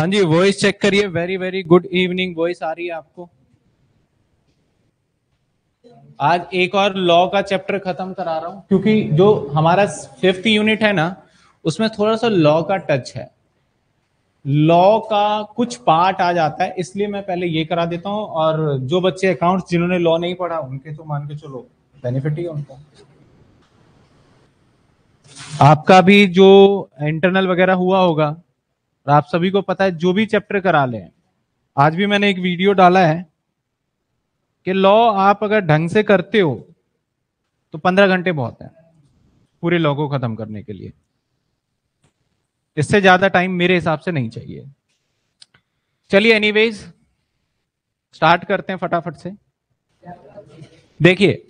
हाँ जी voice check करिए very very good evening voice आ रही है आपको आज एक और लॉ का चैप्टर खत्म करा रहा हूं क्योंकि जो हमारा फिफ्थ यूनिट है ना उसमें थोड़ा सा लॉ का टच है लॉ का कुछ पार्ट आ जाता है इसलिए मैं पहले ये करा देता हूं और जो बच्चे अकाउंट्स जिन्होंने लॉ नहीं पढ़ा उनके तो मान के चलो बेनिफिट ही उनका आपका भी जो इंटरनल वगैरह हुआ होगा और आप सभी को पता है जो भी चैप्टर करा लें आज भी मैंने एक वीडियो डाला है कि लॉ आप अगर ढंग से करते हो तो पंद्रह घंटे बहुत है पूरे लॉ को खत्म करने के लिए इससे ज्यादा टाइम मेरे हिसाब से नहीं चाहिए चलिए एनीवेज स्टार्ट करते हैं फटाफट से देखिए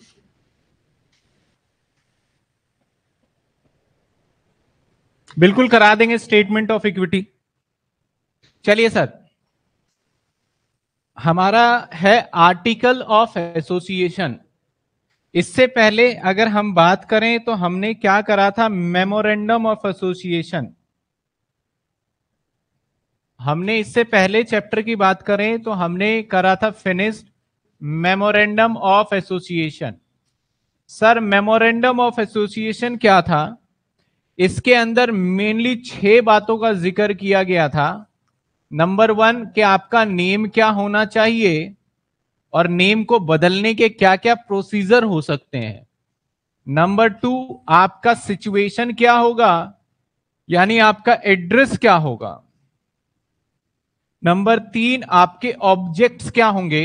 बिल्कुल करा देंगे स्टेटमेंट ऑफ इक्विटी चलिए सर हमारा है आर्टिकल ऑफ एसोसिएशन इससे पहले अगर हम बात करें तो हमने क्या करा था मेमोरेंडम ऑफ एसोसिएशन हमने इससे पहले चैप्टर की बात करें तो हमने करा था finish memorandum of association sir memorandum of association क्या था इसके अंदर मेनली छह बातों का जिक्र किया गया था नंबर वन कि आपका नेम क्या होना चाहिए और नेम को बदलने के क्या क्या प्रोसीजर हो सकते हैं नंबर टू आपका सिचुएशन क्या होगा यानी आपका एड्रेस क्या होगा नंबर तीन आपके ऑब्जेक्ट्स क्या होंगे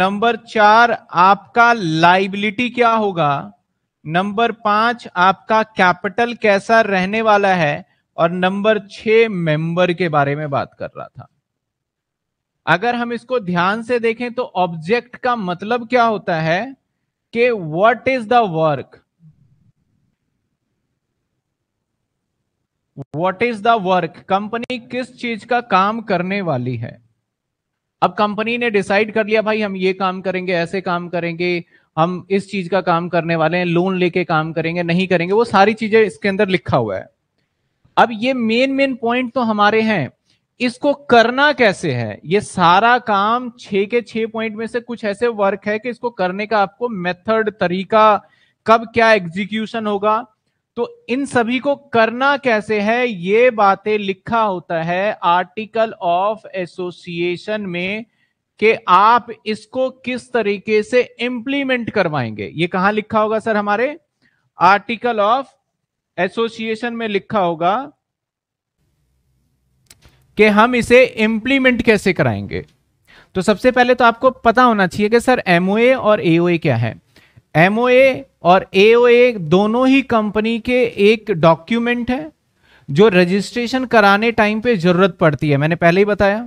नंबर चार आपका लाइबिलिटी क्या होगा नंबर पांच आपका कैपिटल कैसा रहने वाला है और नंबर छह मेंबर के बारे में बात कर रहा था अगर हम इसको ध्यान से देखें तो ऑब्जेक्ट का मतलब क्या होता है कि what is the work what is the work company किस चीज का काम करने वाली है अब कंपनी ने डिसाइड कर लिया भाई हम ये काम करेंगे ऐसे काम करेंगे हम इस चीज का काम करने वाले हैं लोन लेके काम करेंगे नहीं करेंगे वो सारी चीजें इसके अंदर लिखा हुआ है अब ये मेन मेन पॉइंट तो हमारे हैं इसको करना कैसे है ये सारा काम छ के छ पॉइंट में से कुछ ऐसे वर्क है कि इसको करने का आपको मेथड तरीका कब क्या एग्जीक्यूशन होगा तो इन सभी को करना कैसे है ये बातें लिखा होता है आर्टिकल ऑफ एसोसिएशन में कि आप इसको किस तरीके से इंप्लीमेंट करवाएंगे ये कहां लिखा होगा सर हमारे आर्टिकल ऑफ एसोसिएशन में लिखा होगा कि हम इसे इंप्लीमेंट कैसे कराएंगे तो सबसे पहले तो आपको पता होना चाहिए कि सर एमओए और एओए क्या है एमओए और एओए दोनों ही कंपनी के एक डॉक्यूमेंट है जो रजिस्ट्रेशन कराने टाइम पे जरूरत पड़ती है मैंने पहले ही बताया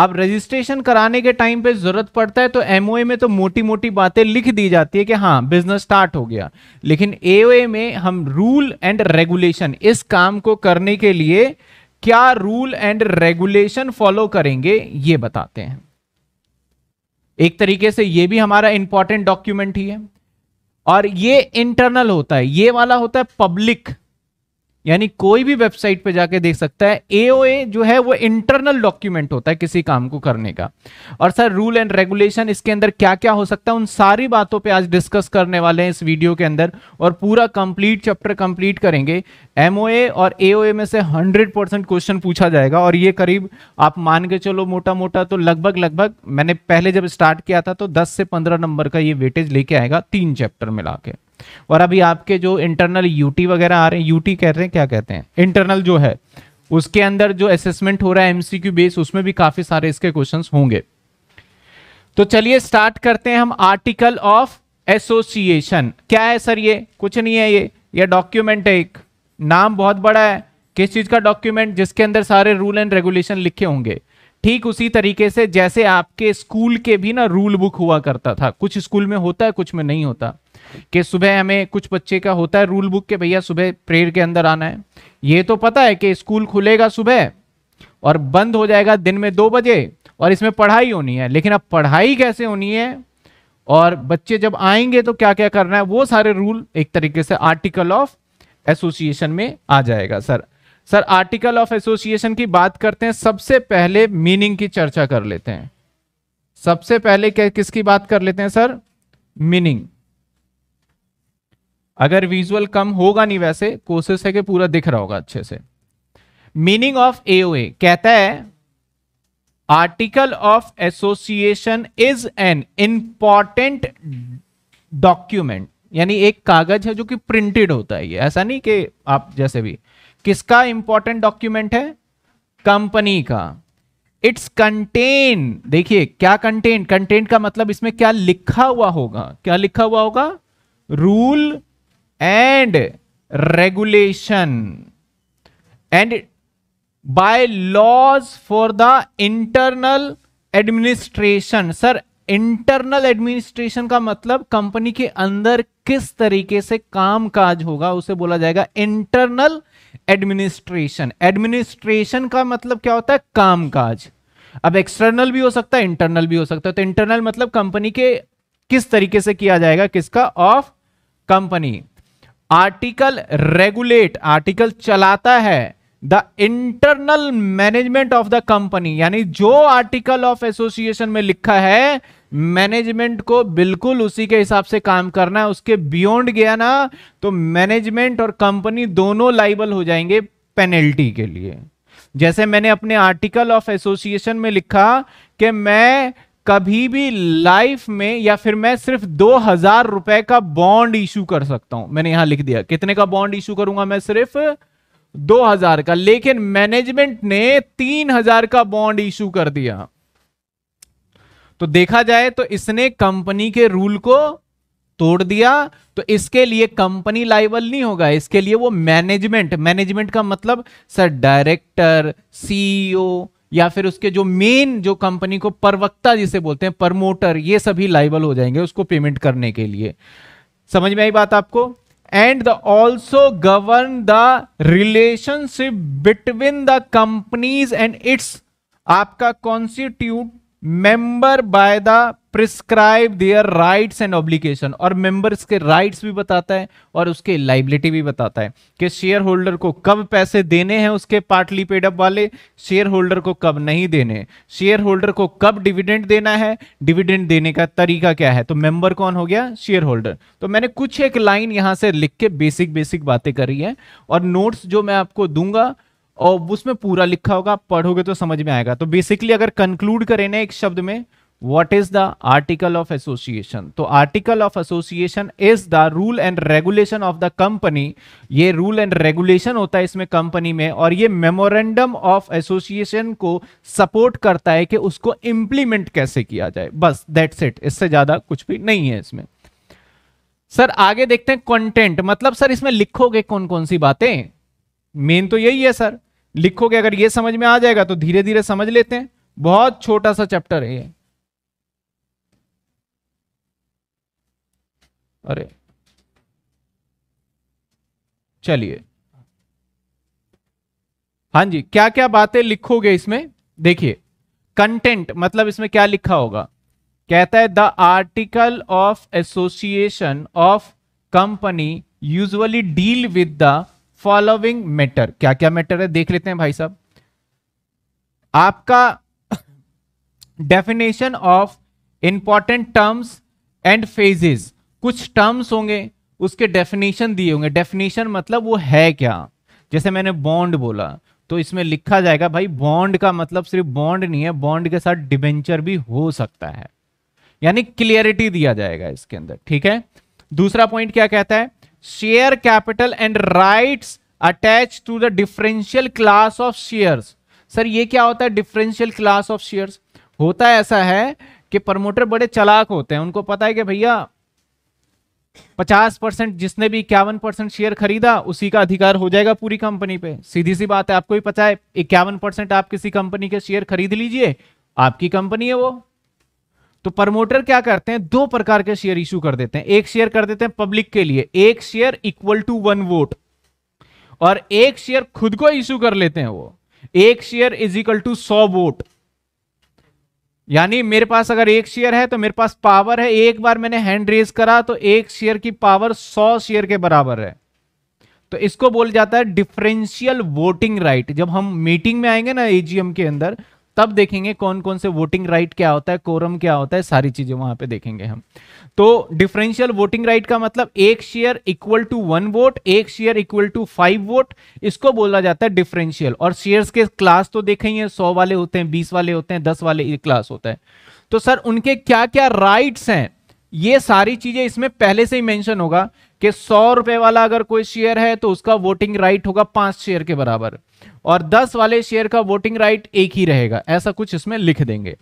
अब रजिस्ट्रेशन कराने के टाइम पे जरूरत पड़ता है तो एमओए में तो मोटी मोटी बातें लिख दी जाती है कि हाँ बिजनेस स्टार्ट हो गया लेकिन एओए में हम रूल एंड रेगुलेशन इस काम को करने के लिए क्या रूल एंड रेगुलेशन फॉलो करेंगे ये बताते हैं एक तरीके से ये भी हमारा इंपॉर्टेंट डॉक्यूमेंट ही है और ये इंटरनल होता है ये वाला होता है पब्लिक यानी कोई भी वेबसाइट पे जाके देख सकता है एओए जो है वो इंटरनल डॉक्यूमेंट होता है किसी काम को करने का और सर रूल एंड रेगुलेशन इसके अंदर क्या क्या हो सकता है उन सारी बातों पे आज डिस्कस करने वाले हैं इस वीडियो के अंदर और पूरा कंप्लीट चैप्टर कंप्लीट करेंगे एमओए और एओए में से 100 परसेंट क्वेश्चन पूछा जाएगा और ये करीब आप मान के चलो मोटा मोटा तो लगभग लगभग मैंने पहले जब स्टार्ट किया था तो दस से पंद्रह नंबर का ये वेटेज लेके आएगा तीन चैप्टर मिला के और अभी आपके जो इंटरनल यूटी वगैरह आ रहे हैं यूटी कह रहे हैं क्या कहते हैं इंटरनल जो है उसके अंदर जो असेसमेंट हो रहा है एमसीक्यू बेस उसमें भी काफी सारे इसके क्वेश्चन होंगे तो चलिए स्टार्ट करते हैं हम आर्टिकल ऑफ एसोसिएशन क्या है सर ये कुछ नहीं है ये ये डॉक्यूमेंट है एक नाम बहुत बड़ा है किस चीज का डॉक्यूमेंट जिसके अंदर सारे रूल एंड रेगुलेशन लिखे होंगे ठीक उसी तरीके से जैसे आपके स्कूल के भी ना रूल बुक हुआ करता था कुछ स्कूल में होता है कुछ में नहीं होता कि सुबह हमें कुछ बच्चे का होता है रूल बुक के भैया सुबह प्रेयर के अंदर आना है ये तो पता है कि स्कूल खुलेगा सुबह और बंद हो जाएगा दिन में दो बजे और इसमें पढ़ाई होनी है लेकिन अब पढ़ाई कैसे होनी है और बच्चे जब आएंगे तो क्या क्या करना है वो सारे रूल एक तरीके से आर्टिकल ऑफ एसोसिएशन में आ जाएगा sir sir article of association की बात करते हैं सबसे पहले मीनिंग की चर्चा कर लेते हैं सबसे पहले क्या किसकी बात कर लेते हैं सर मीनिंग अगर विजुअल कम होगा नहीं वैसे कोशिश है कि पूरा दिख रहा होगा अच्छे से मीनिंग ऑफ एओए कहता है article of association is an important document यानी एक कागज है जो कि प्रिंटेड होता है ये ऐसा नहीं कि आप जैसे भी किसका इंपॉर्टेंट डॉक्यूमेंट है कंपनी का इट्स कंटेन देखिए क्या कंटेन कंटेंट का मतलब इसमें क्या लिखा हुआ होगा क्या लिखा हुआ होगा rule and regulation and bylaws for the internal administration sir internal administration का मतलब कंपनी के अंदर किस तरीके से कामकाज होगा उसे बोला जाएगा इंटरनल एडमिनिस्ट्रेशन एडमिनिस्ट्रेशन का मतलब क्या होता है कामकाज अब एक्सटर्नल भी हो सकता है इंटरनल भी हो सकता है तो इंटरनल मतलब कंपनी के किस तरीके से किया जाएगा किसका of company article regulate article चलाता है the internal management of the company यानी जो आर्टिकल ऑफ एसोसिएशन में लिखा है मैनेजमेंट को बिल्कुल उसी के हिसाब से काम करना है उसके बियॉन्ड गया ना तो मैनेजमेंट और कंपनी दोनों लाइबल हो जाएंगे पेनल्टी के लिए जैसे मैंने अपने आर्टिकल ऑफ एसोसिएशन में लिखा कि मैं कभी भी लाइफ में या फिर मैं सिर्फ दो हजार रुपए का बॉन्ड इशू कर सकता हूं मैंने यहां लिख दिया कितने का बॉन्ड इशू करूंगा मैं सिर्फ दो हजार का लेकिन मैनेजमेंट ने तीन हजार का बॉन्ड इशू कर दिया तो देखा जाए तो इसने कंपनी के रूल को तोड़ दिया तो इसके लिए कंपनी लाइबल नहीं होगा इसके लिए वो मैनेजमेंट मैनेजमेंट का मतलब सर डायरेक्टर सीईओ या फिर उसके जो मेन जो कंपनी को प्रवक्ता जिसे बोलते हैं प्रमोटर ये सभी लाइबल हो जाएंगे उसको पेमेंट करने के लिए समझ में आई बात आपको and the also govern the relationship between the companies and its आपका constitute member by the prescribe their rights and obligation और मेंबर्स के राइट्स भी बताता है और उसके लाइबिलिटी भी बताता है कि शेयर होल्डर को कब पैसे देने हैं उसके पार्टली पेडअप वाले शेयर होल्डर को कब नहीं देने शेयर होल्डर को कब डिविडेंड देना है डिविडेंड देने का तरीका क्या है तो मेंबर कौन हो गया शेयर होल्डर तो मैंने कुछ एक लाइन यहाँ से लिख के बेसिक बेसिक बातें करी है और नोट्स जो मैं आपको दूंगा और उसमें पूरा लिखा होगा पढ़ोगे तो समझ में आएगा तो बेसिकली अगर कंक्लूड करें ना एक शब्द में what is the article of association तो article of association is the rule and regulation of the company ये रूल एंड रेगुलेशन होता है इसमें कंपनी में और ये मेमोरेंडम ऑफ एसोसिएशन को सपोर्ट करता है कि उसको इंप्लीमेंट कैसे किया जाए बस दैट्स इट इससे ज्यादा कुछ भी नहीं है इसमें सर आगे देखते हैं कंटेंट मतलब सर इसमें लिखोगे कौन कौन सी बातें मेन तो यही है सर लिखोगे अगर ये समझ में आ जाएगा तो धीरे धीरे समझ लेते हैं बहुत छोटा सा चैप्टर है ये अरे चलिए हाँ जी क्या क्या बातें लिखोगे इसमें देखिए कंटेंट मतलब इसमें क्या लिखा होगा कहता है the article of association of company usually deal with the following matter क्या क्या मैटर है देख लेते हैं भाई साहब आपका definition of important terms and phases कुछ टर्म्स होंगे उसके डेफिनेशन दिए होंगे डेफिनेशन मतलब वो है क्या जैसे मैंने बॉन्ड बोला तो इसमें लिखा जाएगा भाई बॉन्ड का मतलब सिर्फ बॉन्ड नहीं है बॉन्ड के साथ डिबेंचर भी हो सकता है यानी क्लियरिटी दिया जाएगा इसके अंदर ठीक है दूसरा पॉइंट क्या कहता है share capital and rights attached to the differential class of shares sir ये क्या होता है डिफरेंशियल क्लास ऑफ शेयर होता ऐसा है कि प्रमोटर बड़े चलाक होते हैं उनको पता है कि भैया 50 परसेंट जिसने भी इक्यावन परसेंट शेयर खरीदा उसी का अधिकार हो जाएगा पूरी कंपनी पे सीधी सी बात है आपको भी पता है इक्यावन परसेंट आप किसी कंपनी के शेयर खरीद लीजिए आपकी कंपनी है वो तो प्रमोटर क्या करते हैं दो प्रकार के शेयर इशू कर देते हैं एक शेयर कर देते हैं पब्लिक के लिए एक share equal to one vote और एक शेयर खुद को इशू कर लेते हैं वो एक शेयर इज इक्वल टू सौ वोट यानी मेरे पास अगर एक शेयर है तो मेरे पास पावर है एक बार मैंने हैंड रेज करा तो एक शेयर की पावर सौ शेयर के बराबर है तो इसको बोल जाता है डिफरेंशियल वोटिंग राइट जब हम मीटिंग में आएंगे ना एजीएम के अंदर तब देखेंगे कौन कौन से वोटिंग राइट क्या होता है कोरम क्या होता है सारी चीजें वहां पे देखेंगे हम तो डिफरेंशियल वोटिंग राइट का मतलब एक share equal to one vote एक share equal to five vote इसको बोला जाता है डिफरेंशियल और शेयर्स के क्लास तो देखे ही है सौ वाले होते हैं बीस वाले होते हैं दस वाले क्लास होता है तो सर उनके क्या क्या राइट्स हैं ये सारी चीजें इसमें पहले से ही मेंशन होगा कि सौ रुपए वाला अगर कोई शेयर है तो उसका वोटिंग राइट होगा पांच शेयर के बराबर और दस वाले शेयर का वोटिंग राइट एक ही रहेगा ऐसा कुछ इसमें लिख देंगे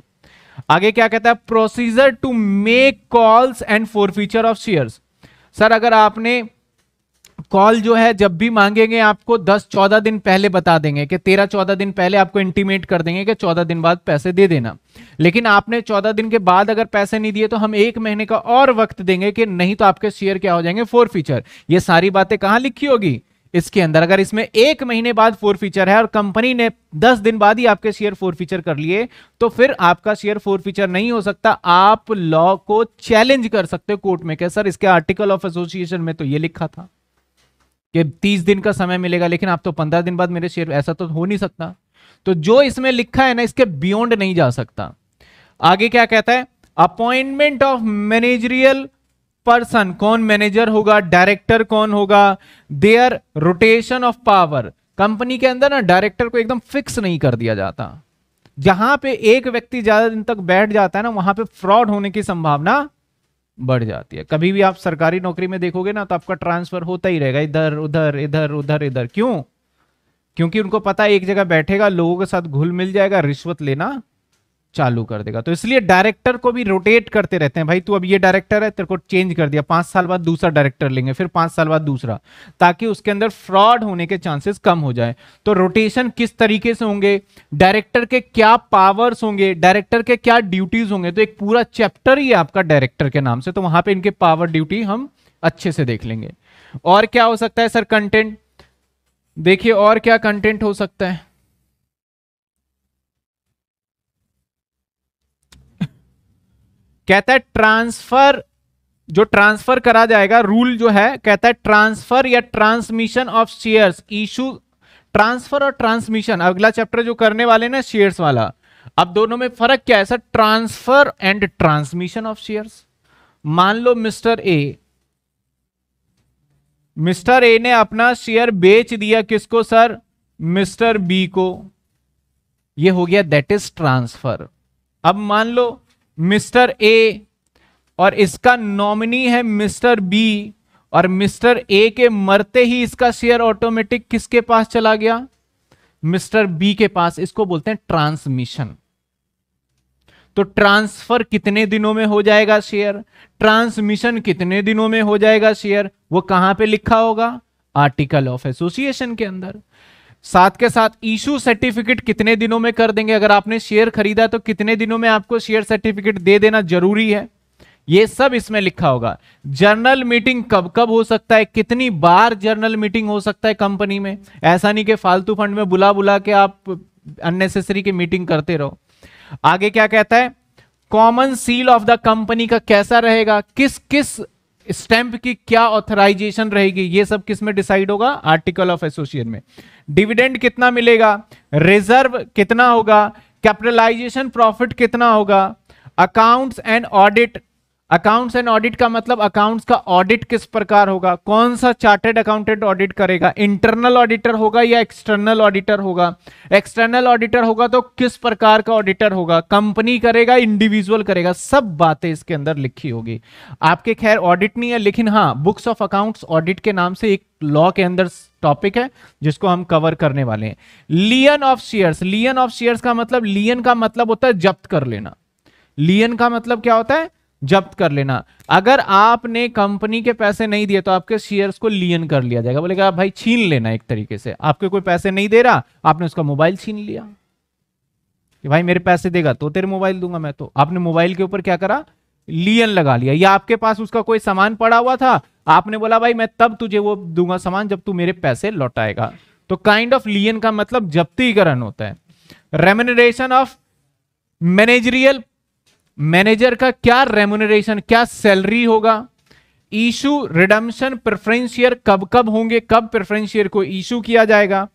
आगे क्या कहता है procedure to make calls and forfeiture of share sir अगर आपने कॉल जो है जब भी मांगेंगे आपको 10-14 दिन पहले बता देंगे कि 13-14 दिन पहले आपको इंटीमेट कर देंगे कि 14 दिन बाद पैसे दे देना लेकिन आपने 14 दिन के बाद अगर पैसे नहीं दिए तो हम एक महीने का और वक्त देंगे कि नहीं तो आपके शेयर क्या हो जाएंगे फोर फीचर ये सारी बातें कहां लिखी होगी इसके अंदर अगर इसमें एक महीने बाद फोर फीचर है और कंपनी ने दस दिन बाद ही आपके शेयर फोर फीचर कर लिए तो फिर आपका शेयर फोर फीचर नहीं हो सकता आप लॉ को चैलेंज कर सकते हो कोर्ट में क्या सर इसके आर्टिकल ऑफ एसोसिएशन में तो ये लिखा था कि तीस दिन का समय मिलेगा लेकिन आप तो पंद्रह दिन बाद मेरे शेयर ऐसा तो हो नहीं सकता तो जो इसमें लिखा है ना इसके बियॉन्ड नहीं जा सकता आगे क्या कहता है अपॉइंटमेंट ऑफ मैनेजरियल पर्सन कौन मैनेजर होगा डायरेक्टर कौन होगा their rotation of power company के अंदर ना डायरेक्टर को एकदम फिक्स नहीं कर दिया जाता जहां पे एक व्यक्ति ज्यादा दिन तक बैठ जाता है ना वहां पे फ्रॉड होने की संभावना बढ़ जाती है कभी भी आप सरकारी नौकरी में देखोगे ना तो आपका ट्रांसफर होता ही रहेगा इधर उधर इधर उधर इधर क्यों क्योंकि उनको पता है एक जगह बैठेगा लोगों के साथ घुल मिल जाएगा रिश्वत लेना चालू कर देगा तो इसलिए डायरेक्टर को भी रोटेट करते रहते हैं भाई तू अब ये डायरेक्टर है तेरे को चेंज कर दिया पांच साल बाद दूसरा डायरेक्टर लेंगे फिर पांच साल बाद दूसरा ताकि उसके अंदर फ्रॉड होने के चांसेस कम हो जाए तो रोटेशन किस तरीके से होंगे डायरेक्टर के क्या पावर्स होंगे डायरेक्टर के क्या ड्यूटीज होंगे तो एक पूरा चैप्टर ही आपका डायरेक्टर के नाम से तो वहां पर इनके पावर ड्यूटी हम अच्छे से देख लेंगे और क्या हो सकता है सर कंटेंट देखिए और क्या कंटेंट हो सकता है कहता है ट्रांसफर जो ट्रांसफर करा जाएगा रूल जो है कहता है ट्रांसफर या transmission of shares issue transfer और ट्रांसमिशन अगला चैप्टर जो करने वाले ना शेयर्स वाला अब दोनों में फर्क क्या है sir transfer and transmission of shares मान लो मिस्टर ए मिस्टर ए ने अपना शेयर बेच दिया किसको सर मिस्टर बी को ये हो गया दैट इज ट्रांसफर अब मान लो मिस्टर ए और इसका नॉमिनी है मिस्टर बी और मिस्टर ए के मरते ही इसका शेयर ऑटोमेटिक किसके पास चला गया मिस्टर बी के पास इसको बोलते हैं ट्रांसमिशन तो ट्रांसफर कितने दिनों में हो जाएगा शेयर ट्रांसमिशन कितने दिनों में हो जाएगा शेयर वो कहां पे लिखा होगा आर्टिकल ऑफ एसोसिएशन के अंदर साथ के साथ इशू सर्टिफिकेट कितने दिनों में कर देंगे अगर आपने शेयर खरीदा तो कितने दिनों में आपको शेयर सर्टिफिकेट दे देना जरूरी है ये सब इसमें लिखा होगा जर्नल मीटिंग कब कब हो सकता है कितनी बार जर्नल मीटिंग हो सकता है कंपनी में ऐसा नहीं कि फालतू फंड में बुला बुला के आप अननेसेसरी की मीटिंग करते रहो आगे क्या कहता है common seal of the company का कैसा रहेगा किस किस स्टैंप की क्या ऑथराइजेशन रहेगी ये सब किस में डिसाइड होगा आर्टिकल ऑफ एसोसिएशन में डिविडेंड कितना मिलेगा रिजर्व कितना होगा कैपिटलाइजेशन प्रॉफिट कितना होगा accounts and audit accounts and audit का मतलब अकाउंट्स का ऑडिट किस प्रकार होगा कौन सा चार्टेड अकाउंटेंट ऑडिट करेगा इंटरनल ऑडिटर होगा या एक्सटर्नल ऑडिटर होगा एक्सटर्नल ऑडिटर होगा तो किस प्रकार का ऑडिटर होगा कंपनी करेगा इंडिविजुअल करेगा सब बातें इसके अंदर लिखी होगी आपके खैर ऑडिट नहीं है लेकिन हाँ बुक्स ऑफ अकाउंट्स ऑडिट के नाम से एक लॉ के अंदर टॉपिक है जिसको हम कवर करने वाले हैं lien of share lien of share का मतलब लियन का मतलब होता है जब्त कर लेना लियन का मतलब क्या होता है जब्त कर लेना अगर आपने कंपनी के पैसे नहीं दिए तो आपके शेयर्स को लियन कर लिया जाएगा बोलेगा भाई छीन लेना एक तरीके से आपके कोई पैसे नहीं दे रहा आपने उसका मोबाइल छीन लिया कि भाई मेरे पैसे देगा तो तेरे मोबाइल दूंगा मैं तो आपने मोबाइल के ऊपर क्या करा लियन लगा लिया या आपके पास उसका कोई सामान पड़ा हुआ था आपने बोला भाई मैं तब तुझे वो दूंगा सामान जब तू मेरे पैसे लौटाएगा तो काइंड ऑफ लियन का मतलब जब्तीकरण होता है रेमिनरेशन ऑफ मैनेजरियल मैनेजर का क्या रेमुनरेशन क्या सैलरी होगा इशू रिडम्शन प्रेफरेंशियर कब कब होंगे कब प्रेफरेंस को इशू किया जाएगा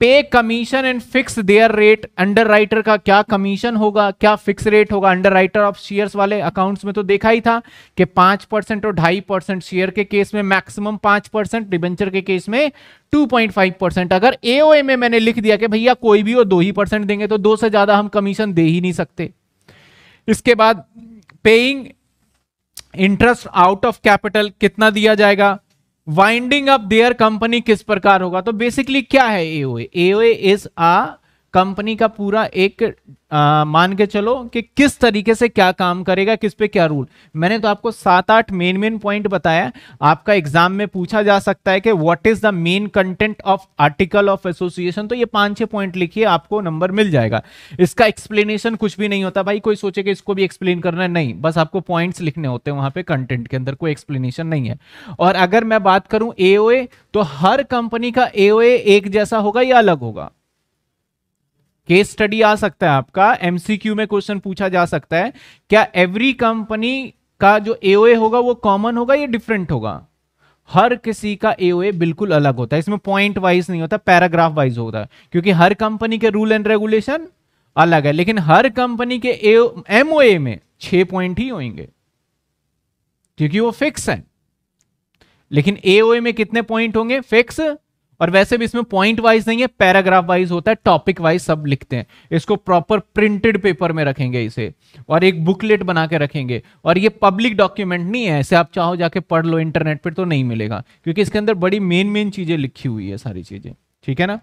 pay commission and fix their rate underwriter का क्या कमीशन होगा क्या फिक्स रेट होगा अंडर राइटर ऑफ शेयर्स वाले अकाउंट्स में तो देखा ही था कि पांच परसेंट और ढाई परसेंट शेयर के केस में मैक्सिमम पांच परसेंट डिबेंचर के केस में टू पॉइंट फाइव परसेंट अगर एओ में मैंने लिख दिया कि भैया कोई भी हो दो ही परसेंट देंगे तो दो से ज्यादा हम कमीशन दे ही नहीं सकते इसके बाद paying interest out of capital कितना दिया जाएगा वाइंडिंग अप देयर कंपनी किस प्रकार होगा तो बेसिकली क्या है AOA AOA is a company का पूरा एक आ, मान के चलो कि किस तरीके से क्या काम करेगा किस पे क्या रूल मैंने तो आपको सात आठ मेन मेन पॉइंट बताया आपका एग्जाम में पूछा जा सकता है कि what is the main content of article of association तो ये पांच छह पॉइंट लिखिए आपको नंबर मिल जाएगा इसका एक्सप्लेनेशन कुछ भी नहीं होता भाई कोई सोचे कि इसको भी एक्सप्लेन करना है नहीं बस आपको पॉइंट्स लिखने होते हैं वहां पर कंटेंट के अंदर कोई एक्सप्लेनेशन नहीं है और अगर मैं बात करूं ए तो हर कंपनी का ए एक जैसा होगा या अलग होगा केस स्टडी आ सकता है आपका एमसीक्यू में क्वेश्चन पूछा जा सकता है क्या एवरी कंपनी का जो एओए होगा वो कॉमन होगा या डिफरेंट होगा हर किसी का एओए बिल्कुल अलग होता है इसमें पॉइंट वाइज नहीं होता पैराग्राफ वाइज होता है क्योंकि हर कंपनी के रूल एंड रेगुलेशन अलग है लेकिन हर कंपनी के एमओए में छह पॉइंट ही होंगे क्योंकि वो फिक्स है लेकिन एओए में कितने पॉइंट होंगे फिक्स और वैसे भी इसमें पॉइंट वाइज नहीं है पैराग्राफ वाइज होता है टॉपिक वाइज सब लिखते हैं इसको प्रॉपर प्रिंटेड पेपर में रखेंगे इसे और एक बुकलेट बना के रखेंगे और ये पब्लिक डॉक्यूमेंट नहीं है ऐसे आप चाहो जाके पढ़ लो इंटरनेट पर तो नहीं मिलेगा क्योंकि इसके अंदर बड़ी मेन मेन चीज़ें लिखी हुई है सारी चीज़ें ठीक है ना